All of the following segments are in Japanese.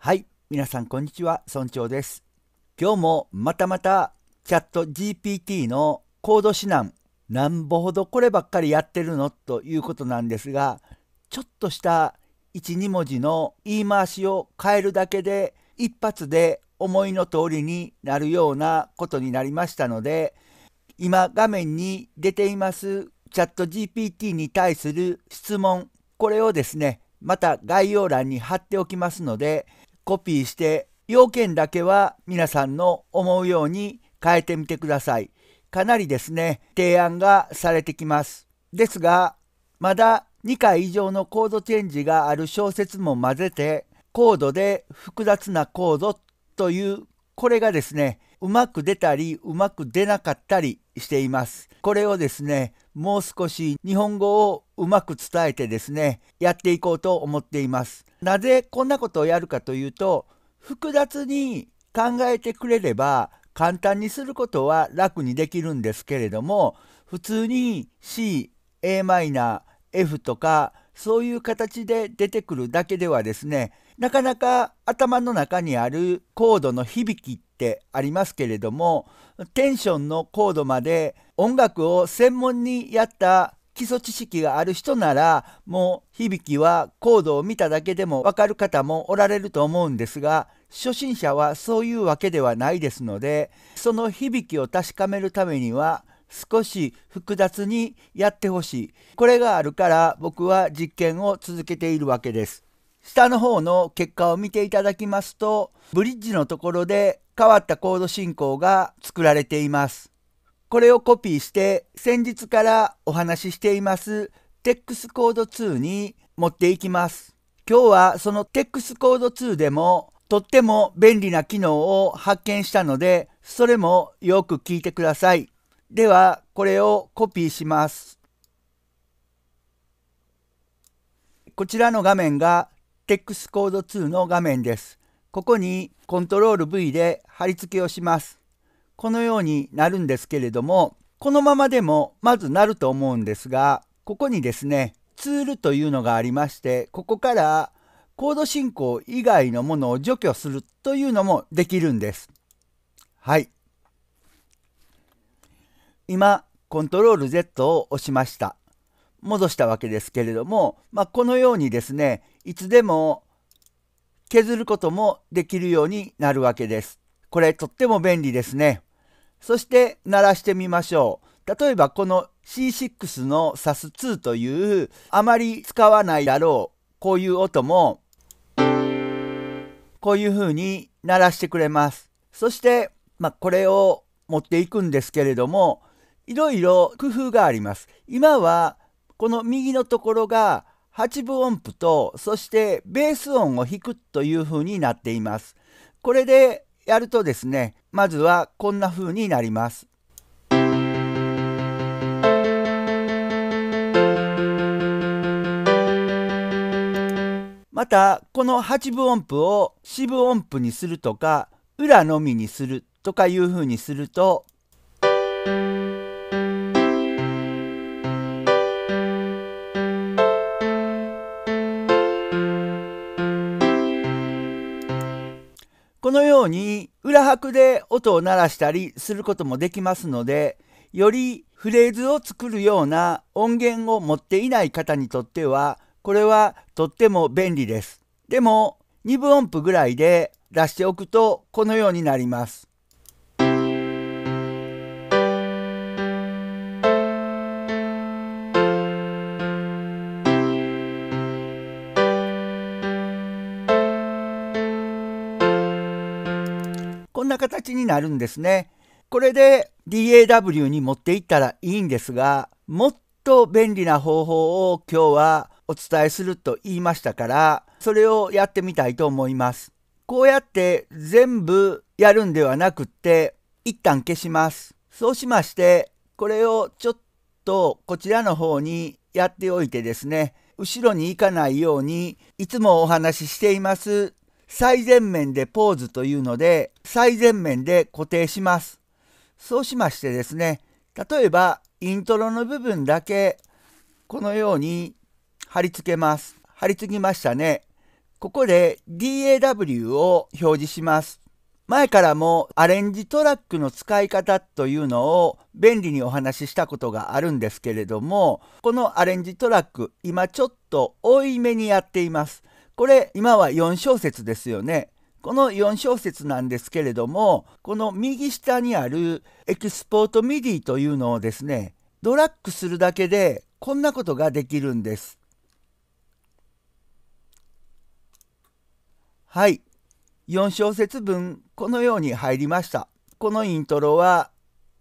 はい、皆さんこんにちは、村長です。今日もまたまたチャット GPT のコード指南、なんぼほどこればっかりやってるのということなんですが、ちょっとした1、2文字の言い回しを変えるだけで、一発で思いの通りになるようなことになりましたので、今画面に出ていますチャット GPT に対する質問、これをですね、また概要欄に貼っておきますので、コピーして要件だけは皆さんの思うように変えてみてください。かなりですね、提案がされてきます。ですが、まだ2回以上のコードチェンジがある小説も混ぜて、コードで複雑なコードという、これがですね、うまく出たり、うまく出なかったりしています。これをですね、もう少し日本語をうまく伝えてですね、やっていこうと思っています。なぜこんなことをやるかというと、複雑に考えてくれれば簡単にすることは楽にできるんですけれども、普通に C、Am、F とかそういう形で出てくるだけではですね、なかなか頭の中にあるコードの響きっってありますけれどもテンションの高度まで音楽を専門にやった基礎知識がある人ならもう響きはコードを見ただけでもわかる方もおられると思うんですが初心者はそういうわけではないですのでその響きを確かめるためには少し複雑にやってほしいこれがあるから僕は実験を続けているわけです。下の方の結果を見ていただきますと、ブリッジのところで変わったコード進行が作られています。これをコピーして先日からお話ししています TEX コード2に持っていきます。今日はその TEX コード2でもとっても便利な機能を発見したのでそれもよく聞いてください。ではこれをコピーします。こちらの画面が Tex コード2の画面です。ここにコントロール V で貼り付けをします。このようになるんですけれども、このままでもまずなると思うんですが、ここにですね、ツールというのがありまして、ここからコード進行以外のものを除去するというのもできるんです。はい。今、コントロール Z を押しました。戻したわけですけれども、まあ、このようにですねいつでも削ることもできるようになるわけです。これとっても便利ですね。そして鳴らしてみましょう。例えばこの C6 の SAS2 というあまり使わないだろうこういう音もこういう風に鳴らしてくれます。そして、まあ、これを持っていくんですけれどもいろいろ工夫があります。今はこの右のところが8分音符とそしてベース音を弾くという風になっています。これでやるとですねまずはこんな風になります。またこの8分音符を四分音符にするとか裏のみにするとかいう風にすると。うに裏拍で音を鳴らしたりすることもできますので、よりフレーズを作るような音源を持っていない方にとっては、これはとっても便利です。でも、2分音符ぐらいで出しておくとこのようになります。形になるんですね。これで DAW に持っていったらいいんですが、もっと便利な方法を今日はお伝えすると言いましたから、それをやってみたいと思います。こうやって全部やるんではなくって、一旦消します。そうしまして、これをちょっとこちらの方にやっておいてですね、後ろに行かないように、いつもお話ししています最前面でポーズというので最前面で固定します。そうしましてですね例えばイントロの部分だけこのように貼り付けます。貼り付きましたね。ここで DAW を表示します。前からもアレンジトラックの使い方というのを便利にお話ししたことがあるんですけれども、このアレンジトラック、今ちょっと多いめにやっています。これ今は4小節ですよね。この4小節なんですけれどもこの右下にあるエクスポート MIDI というのをですねドラッグするだけでこんなことができるんです。はい4小節分このように入りました。このイントロは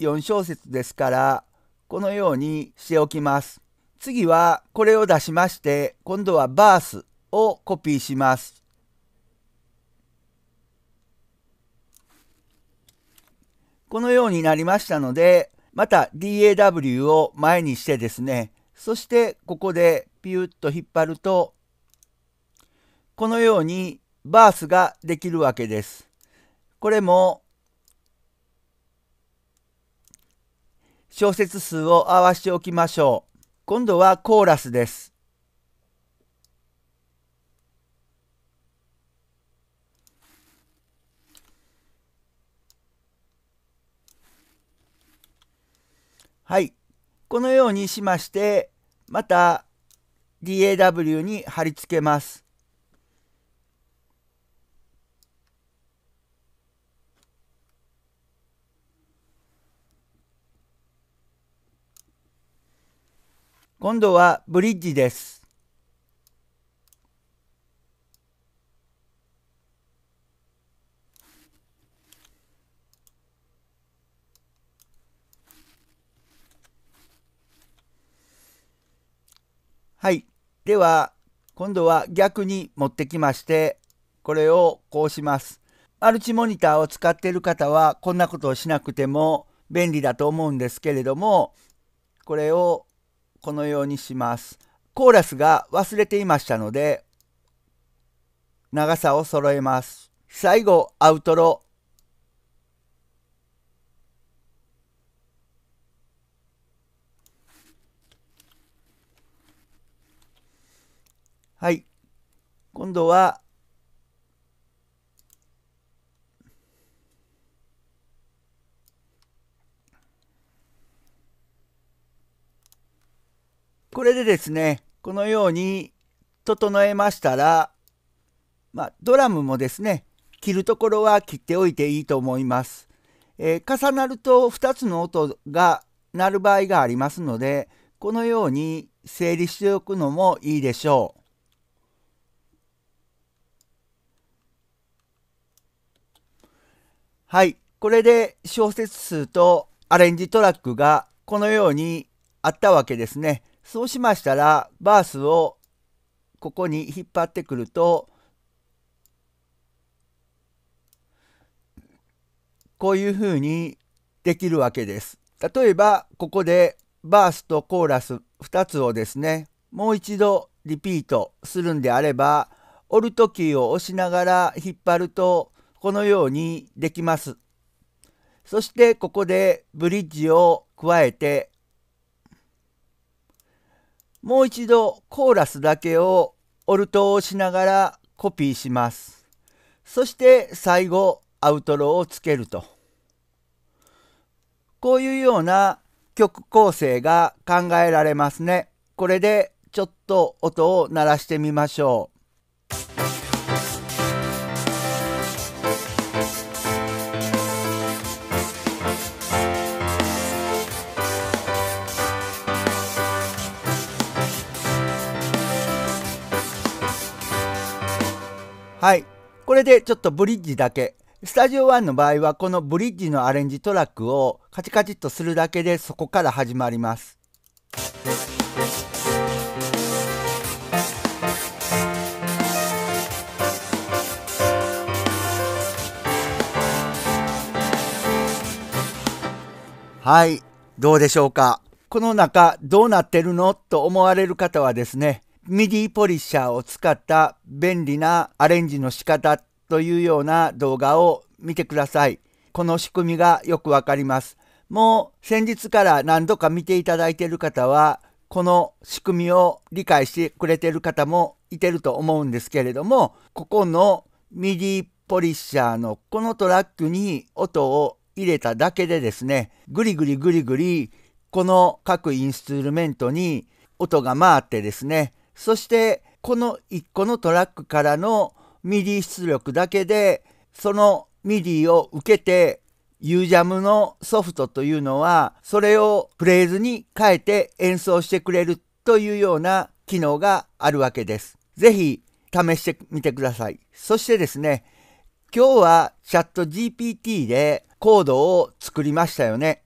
4小節ですからこのようにしておきます。次はこれを出しまして今度はバースをコピーします。このようになりましたので、また DAW を前にしてですね、そしてここでピュッと引っ張ると、このようにバースができるわけです。これも小節数を合わしておきましょう。今度はコーラスです。はい。このようにしまして、また DAW に貼り付けます。今度はブリッジです。はい。では、今度は逆に持ってきまして、これをこうします。マルチモニターを使っている方は、こんなことをしなくても便利だと思うんですけれども、これをこのようにします。コーラスが忘れていましたので、長さを揃えます。最後、アウトロはい。今度は、これでですね、このように整えましたら、まあ、ドラムもですね、切るところは切っておいていいと思います。えー、重なると2つの音が鳴る場合がありますので、このように整理しておくのもいいでしょう。はい。これで小説数とアレンジトラックがこのようにあったわけですね。そうしましたら、バースをここに引っ張ってくると、こういうふうにできるわけです。例えば、ここでバースとコーラス2つをですね、もう一度リピートするんであれば、トキーを押しながら引っ張ると、このようにできます。そしてここでブリッジを加えてもう一度コーラスだけをオルトをしながらコピーします。そして最後アウトロをつけると。こういうような曲構成が考えられますね。これでちょっと音を鳴らしてみましょう。はいこれでちょっとブリッジだけスタジオ1の場合はこのブリッジのアレンジトラックをカチカチっとするだけでそこから始まります。はい、どうでしょうか。この中どうなってるのと思われる方はですね、ミディポリッシャーを使った便利なアレンジの仕方というような動画を見てください。この仕組みがよくわかります。もう先日から何度か見ていただいている方は、この仕組みを理解してくれている方もいてると思うんですけれども、ここの MIDI ポリッシャーのこのトラックに音を入れただけでですね、ぐりぐりぐりぐり、この各インストゥルメントに音が回ってですね、そしてこの1個のトラックからのミディ出力だけでそのミディを受けて UJAM のソフトというのはそれをフレーズに変えて演奏してくれるというような機能があるわけです。ぜひ試してみてください。そしてですね、今日はチャット GPT でコードを作りましたよね。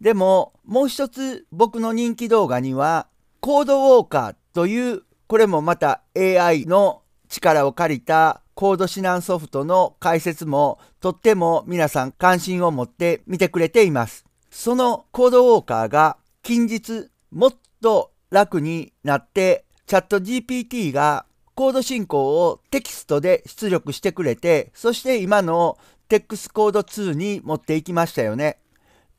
でももう一つ僕の人気動画にはコードウォーカーというこれもまた AI の力を借りたコード指南ソフトの解説もとっても皆さん関心を持って見てくれています。そのコードウォーカーが近日もっと楽になってチャット GPT がコード進行をテキストで出力してくれてそして今の TEX コード2に持っていきましたよね。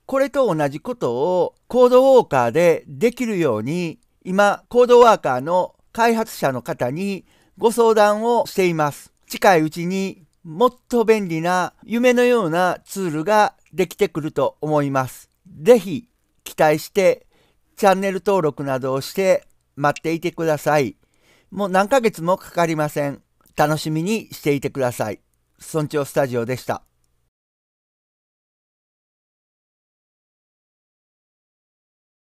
これと同じことをコードウォーカーでできるように今、コードワーカーの開発者の方にご相談をしています。近いうちにもっと便利な夢のようなツールができてくると思います。ぜひ期待してチャンネル登録などをして待っていてください。もう何ヶ月もかかりません。楽しみにしていてください。村長スタジオでした。